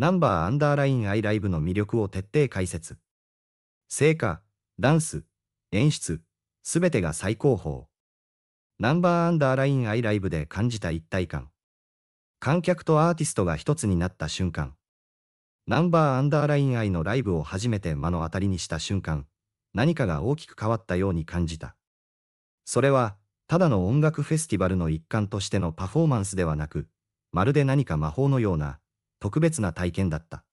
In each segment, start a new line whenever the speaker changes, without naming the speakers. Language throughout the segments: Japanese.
ナンバーアンダーラインアイライブの魅力を徹底解説。成果、ダンス、演出、すべてが最高峰。ナンバーアンダーラインアイライブで感じた一体感。観客とアーティストが一つになった瞬間。ナンバーアンダーラインアイのライブを初めて目の当たりにした瞬間、何かが大きく変わったように感じた。それは、ただの音楽フェスティバルの一環としてのパフォーマンスではなく、まるで何か魔法のような、特別な体験だった。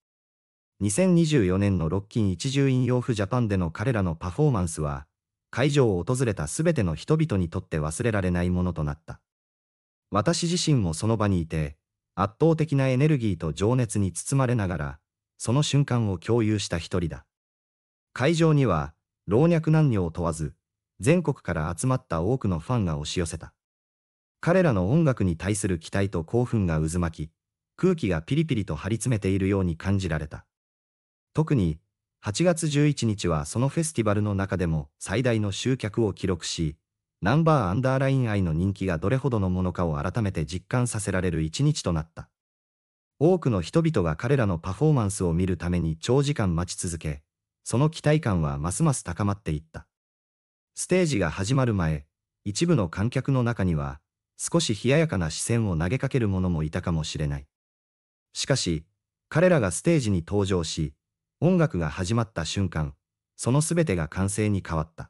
2024年のロッキン一重引用フジャパンでの彼らのパフォーマンスは、会場を訪れた全ての人々にとって忘れられないものとなった。私自身もその場にいて、圧倒的なエネルギーと情熱に包まれながら、その瞬間を共有した一人だ。会場には、老若男女を問わず、全国から集まった多くのファンが押し寄せた。彼らの音楽に対する期待と興奮が渦巻き、空気がピリピリと張り詰めているように感じられた。特に、8月11日はそのフェスティバルの中でも最大の集客を記録し、ナンバーアンダーライン愛の人気がどれほどのものかを改めて実感させられる一日となった。多くの人々が彼らのパフォーマンスを見るために長時間待ち続け、その期待感はますます高まっていった。ステージが始まる前、一部の観客の中には、少し冷ややかな視線を投げかける者もいたかもしれない。しかし、彼らがステージに登場し、音楽が始まった瞬間、その全てが完成に変わった。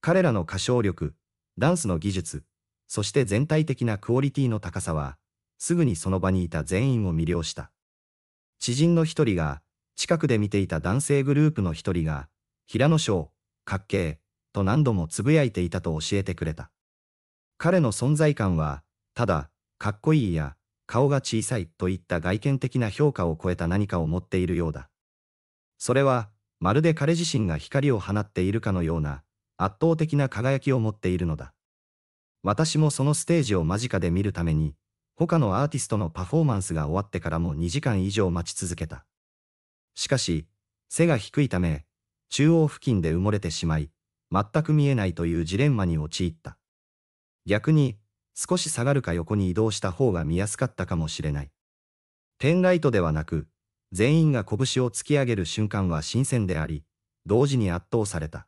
彼らの歌唱力、ダンスの技術、そして全体的なクオリティの高さは、すぐにその場にいた全員を魅了した。知人の一人が、近くで見ていた男性グループの一人が、平野翔、かっけえ、と何度もつぶやいていたと教えてくれた。彼の存在感は、ただ、かっこいいや、顔が小さいといった外見的な評価を超えた何かを持っているようだ。それは、まるで彼自身が光を放っているかのような、圧倒的な輝きを持っているのだ。私もそのステージを間近で見るために、他のアーティストのパフォーマンスが終わってからも2時間以上待ち続けた。しかし、背が低いため、中央付近で埋もれてしまい、全く見えないというジレンマに陥った。逆に、少し下がるか横に移動した方が見やすかったかもしれない。ペンライトではなく、全員が拳を突き上げる瞬間は新鮮であり、同時に圧倒された。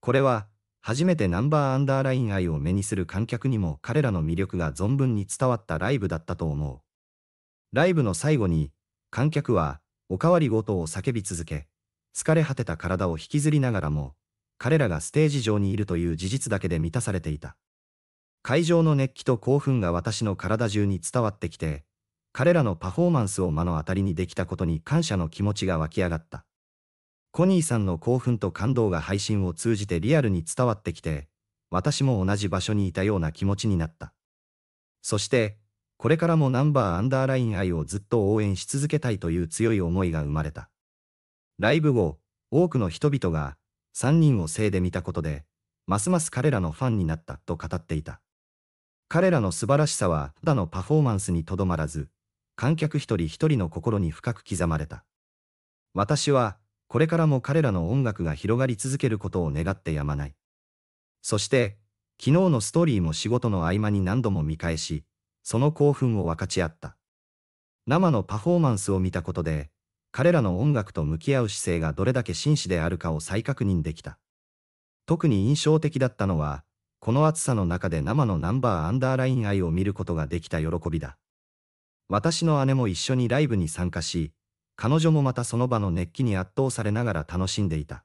これは、初めてナンバーアンダーライン愛を目にする観客にも彼らの魅力が存分に伝わったライブだったと思う。ライブの最後に、観客は、おかわりごとを叫び続け、疲れ果てた体を引きずりながらも、彼らがステージ上にいるという事実だけで満たされていた。会場の熱気と興奮が私の体中に伝わってきて、彼らのパフォーマンスを目の当たりにできたことに感謝の気持ちが湧き上がった。コニーさんの興奮と感動が配信を通じてリアルに伝わってきて、私も同じ場所にいたような気持ちになった。そして、これからもナンバーアンダーライン愛をずっと応援し続けたいという強い思いが生まれた。ライブ後、多くの人々が3人を生で見たことで、ますます彼らのファンになったと語っていた。彼らの素晴らしさは、ただのパフォーマンスにとどまらず、観客一人一人の心に深く刻まれた。私は、これからも彼らの音楽が広がり続けることを願ってやまない。そして、昨日のストーリーも仕事の合間に何度も見返し、その興奮を分かち合った。生のパフォーマンスを見たことで、彼らの音楽と向き合う姿勢がどれだけ真摯であるかを再確認できた。特に印象的だったのは、この暑さの中で生のナンバーアンダーライン愛を見ることができた喜びだ。私の姉も一緒にライブに参加し、彼女もまたその場の熱気に圧倒されながら楽しんでいた。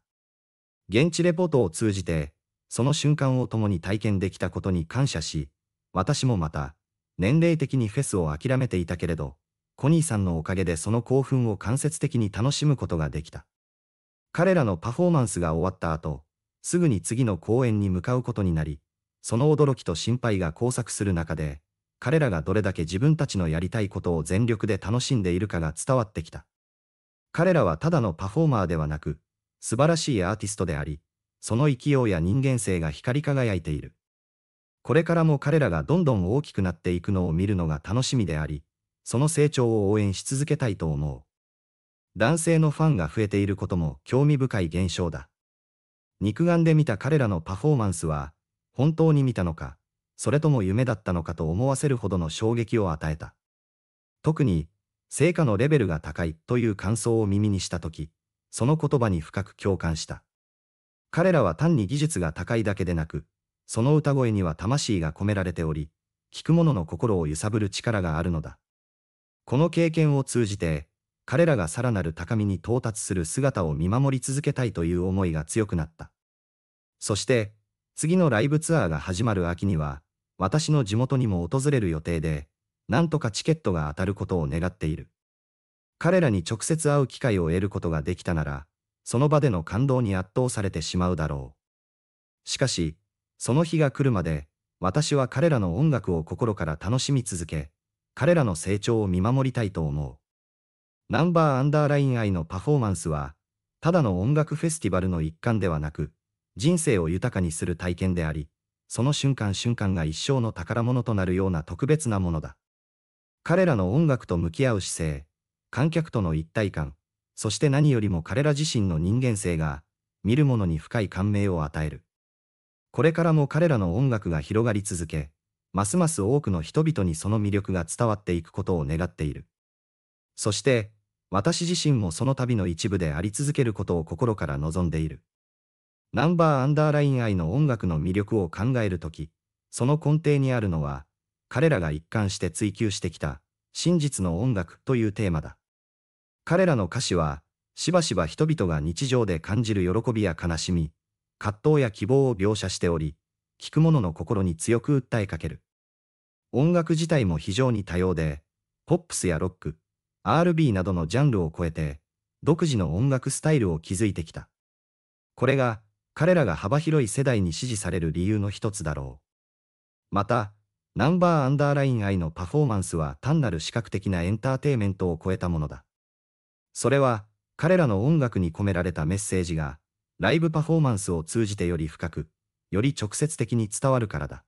現地レポートを通じて、その瞬間を共に体験できたことに感謝し、私もまた、年齢的にフェスを諦めていたけれど、コニーさんのおかげでその興奮を間接的に楽しむことができた。彼らのパフォーマンスが終わった後、すぐに次の公演に向かうことになり、その驚きと心配が交錯する中で、彼らがどれだけ自分たちのやりたいことを全力で楽しんでいるかが伝わってきた。彼らはただのパフォーマーではなく、素晴らしいアーティストであり、その勢いや人間性が光り輝いている。これからも彼らがどんどん大きくなっていくのを見るのが楽しみであり、その成長を応援し続けたいと思う。男性のファンが増えていることも興味深い現象だ。肉眼で見た彼らのパフォーマンスは、本当に見たのか、それとも夢だったのかと思わせるほどの衝撃を与えた。特に、成果のレベルが高いという感想を耳にしたとき、その言葉に深く共感した。彼らは単に技術が高いだけでなく、その歌声には魂が込められており、聞く者の心を揺さぶる力があるのだ。この経験を通じて、彼らがさらなる高みに到達する姿を見守り続けたいという思いが強くなった。そして、次のライブツアーが始まる秋には、私の地元にも訪れる予定で、なんとかチケットが当たることを願っている。彼らに直接会う機会を得ることができたなら、その場での感動に圧倒されてしまうだろう。しかし、その日が来るまで、私は彼らの音楽を心から楽しみ続け、彼らの成長を見守りたいと思う。ナンバーアンダーライン愛のパフォーマンスは、ただの音楽フェスティバルの一環ではなく、人生を豊かにする体験であり、その瞬間瞬間が一生の宝物となるような特別なものだ。彼らの音楽と向き合う姿勢、観客との一体感、そして何よりも彼ら自身の人間性が、見る者に深い感銘を与える。これからも彼らの音楽が広がり続け、ますます多くの人々にその魅力が伝わっていくことを願っている。そして、私自身もその旅の一部であり続けることを心から望んでいる。ナンバーアンダーライン愛の音楽の魅力を考えるとき、その根底にあるのは、彼らが一貫して追求してきた、真実の音楽というテーマだ。彼らの歌詞は、しばしば人々が日常で感じる喜びや悲しみ、葛藤や希望を描写しており、聴く者の心に強く訴えかける。音楽自体も非常に多様で、ポップスやロック、R&B などのジャンルを超えて、独自の音楽スタイルを築いてきた。これが、彼らが幅広い世代に支持される理由の一つだろう。また、ナンバーアンダーライン I のパフォーマンスは単なる視覚的なエンターテイメントを超えたものだ。それは、彼らの音楽に込められたメッセージが、ライブパフォーマンスを通じてより深く、より直接的に伝わるからだ。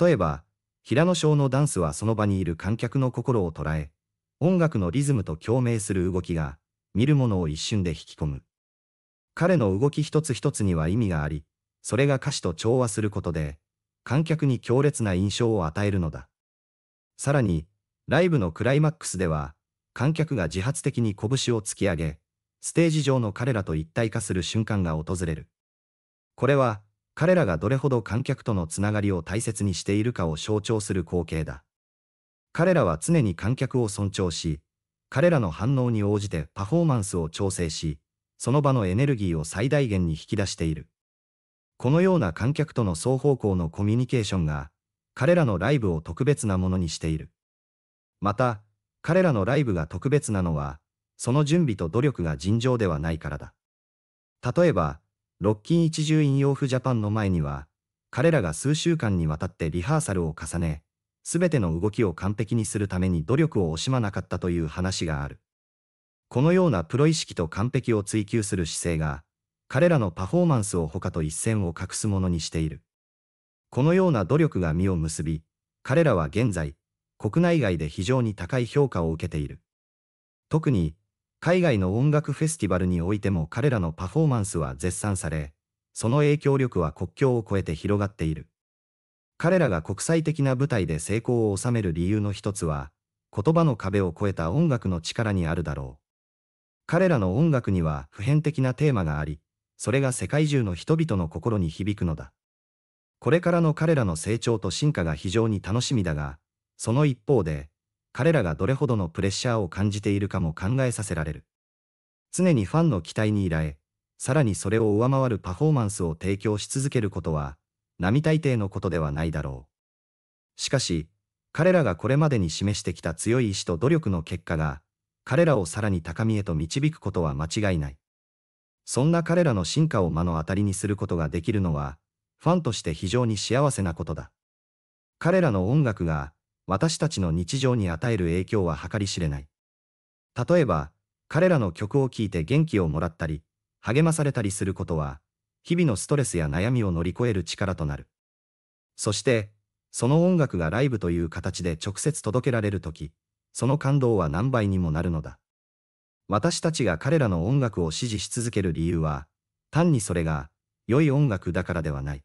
例えば、平野翔のダンスはその場にいる観客の心を捉え、音楽のリズムと共鳴する動きが、見る者を一瞬で引き込む。彼の動き一つ一つには意味があり、それが歌詞と調和することで、観客に強烈な印象を与えるのだ。さらに、ライブのクライマックスでは、観客が自発的に拳を突き上げ、ステージ上の彼らと一体化する瞬間が訪れる。これは、彼らがどれほど観客とのつながりを大切にしているかを象徴する光景だ。彼らは常に観客を尊重し、彼らの反応に応じてパフォーマンスを調整し、その場のエネルギーを最大限に引き出している。このような観客との双方向のコミュニケーションが、彼らのライブを特別なものにしている。また、彼らのライブが特別なのは、その準備と努力が尋常ではないからだ。例えば、ロッキン一重引用フジャパンの前には、彼らが数週間にわたってリハーサルを重ね、すべての動きを完璧にするために努力を惜しまなかったという話がある。このようなプロ意識と完璧を追求する姿勢が、彼らのパフォーマンスを他と一線を画すものにしている。このような努力が実を結び、彼らは現在、国内外で非常に高い評価を受けている。特に、海外の音楽フェスティバルにおいても彼らのパフォーマンスは絶賛され、その影響力は国境を越えて広がっている。彼らが国際的な舞台で成功を収める理由の一つは、言葉の壁を越えた音楽の力にあるだろう。彼らの音楽には普遍的なテーマがあり、それが世界中の人々の心に響くのだ。これからの彼らの成長と進化が非常に楽しみだが、その一方で、彼らがどれほどのプレッシャーを感じているかも考えさせられる。常にファンの期待に依頼、さらにそれを上回るパフォーマンスを提供し続けることは、並大抵のことではないだろう。しかし、彼らがこれまでに示してきた強い意志と努力の結果が、彼らをさらに高みへと導くことは間違いない。そんな彼らの進化を目の当たりにすることができるのは、ファンとして非常に幸せなことだ。彼らの音楽が、私たちの日常に与える影響は計り知れない。例えば、彼らの曲を聴いて元気をもらったり、励まされたりすることは、日々のストレスや悩みを乗り越える力となる。そして、その音楽がライブという形で直接届けられるとき、その感動は何倍にもなるのだ。私たちが彼らの音楽を支持し続ける理由は、単にそれが、良い音楽だからではない。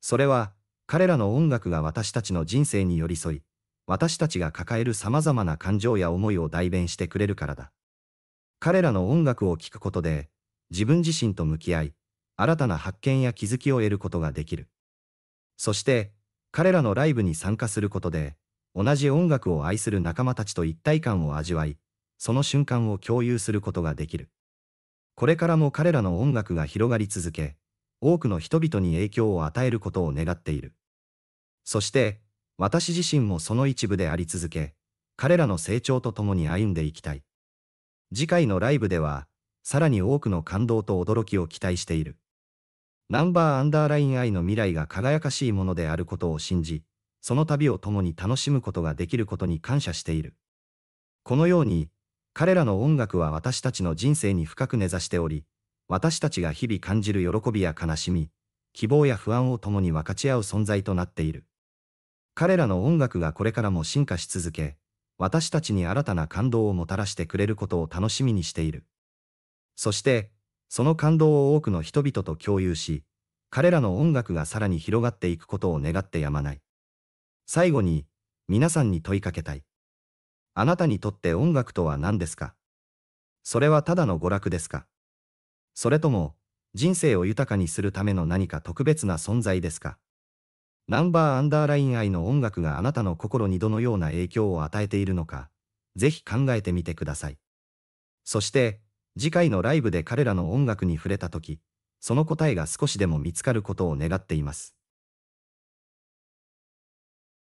それは、彼らの音楽が私たちの人生に寄り添い、私たちが抱える様々な感情や思いを代弁してくれるからだ。彼らの音楽を聴くことで、自分自身と向き合い、新たな発見や気づきを得ることができる。そして、彼らのライブに参加することで、同じ音楽を愛する仲間たちと一体感を味わい、その瞬間を共有することができる。これからも彼らの音楽が広がり続け、多くの人々に影響を与えることを願っている。そして、私自身もその一部であり続け、彼らの成長とともに歩んでいきたい。次回のライブでは、さらに多くの感動と驚きを期待している。ナンバーアンダーライン I の未来が輝かしいものであることを信じ、その旅を共に楽しむことができることに感謝している。このように、彼らの音楽は私たちの人生に深く根ざしており、私たちが日々感じる喜びや悲しみ、希望や不安を共に分かち合う存在となっている。彼らの音楽がこれからも進化し続け、私たちに新たな感動をもたらしてくれることを楽しみにしている。そして、その感動を多くの人々と共有し、彼らの音楽がさらに広がっていくことを願ってやまない。最後に、皆さんに問いかけたい。あなたにとって音楽とは何ですかそれはただの娯楽ですかそれとも、人生を豊かにするための何か特別な存在ですかナンバーアンダーライン愛の音楽があなたの心にどのような影響を与えているのか、ぜひ考えてみてください。そして、次回のライブで彼らの音楽に触れた時、その答えが少しでも見つかることを願っています。